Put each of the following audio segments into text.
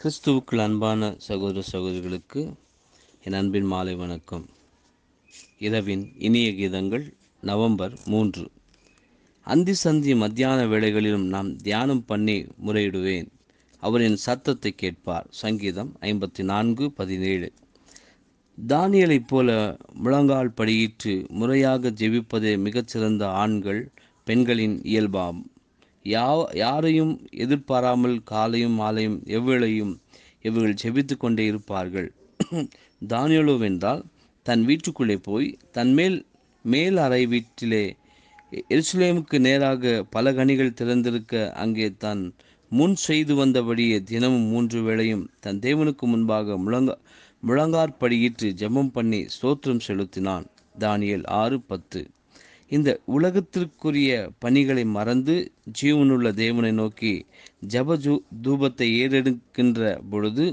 கிறிஸ்துவுக்குள் அன்பான சகோதர சகோதரிகளுக்கு என் அன்பின் மாலை வணக்கம் இரவின் இனிய கீதங்கள் நவம்பர் மூன்று அந்தி சந்தி மத்தியான வேளைகளிலும் நாம் தியானம் பண்ணி முறையிடுவேன் அவரின் சத்தத்தை கேட்பார் சங்கீதம் ஐம்பத்தி நான்கு பதினேழு தானியலைப் போல முழங்கால் படியிட்டு முறையாக ஜெபிப்பதே மிகச்சிறந்த ஆண்கள் பெண்களின் இயல்பாகும் யா யாரையும் எதிர்பாராமல் காலையும் மாலையும் எவ்வளையும் இவர்கள் செபித்து கொண்டே இருப்பார்கள் தானியலோவென்றால் தன் வீட்டுக்குள்ளே போய் தன்மேல் மேல் அறை வீட்டிலே எருசுலேமுக்கு நேராக பல கனிகள் திறந்திருக்க அங்கே தன் முன் செய்து வந்தபடியே தினமும் மூன்று வேளையும் தன் தேவனுக்கு முன்பாக முழங்க முழங்காற்படியிட்டு ஜெபம் பண்ணி ஸ்தோத்திரம் செலுத்தினான் தானியல் ஆறு பத்து இந்த உலகத்திற்குரிய பணிகளை மறந்து ஜீவனுள்ள தேவனை நோக்கி ஜபஜூ தூபத்தை ஏறெடுக்கின்ற பொழுது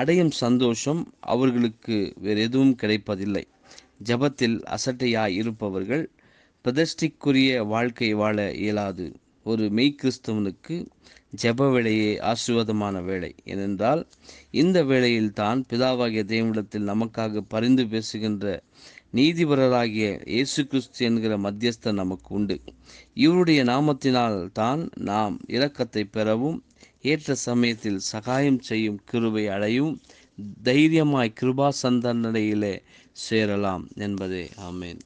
அடையும் சந்தோஷம் அவர்களுக்கு வேறு எதுவும் கிடைப்பதில்லை ஜபத்தில் அசட்டையாய் இருப்பவர்கள் பிரதிஷ்டிக்குரிய வாழ்க்கை வாழ இயலாது ஒரு மெய் கிறிஸ்தவனுக்கு ஜப வேலையே ஆசீர்வாதமான வேலை ஏனென்றால் இந்த வேளையில் தான் பிதாவாகிய தேவனிடத்தில் நமக்காக பரிந்து பேசுகின்ற நீதிபரராகிய இயேசு கிறிஸ்து என்கிற மத்தியஸ்த நமக்கு உண்டு இவருடைய நாமத்தினால் தான் நாம் இரக்கத்தை பெறவும் ஏற்ற சமயத்தில் சகாயம் செய்யும் கிருவை அடையும் தைரியமாய் கிருபா நிலையிலே சேரலாம் என்பதே ஆமேன்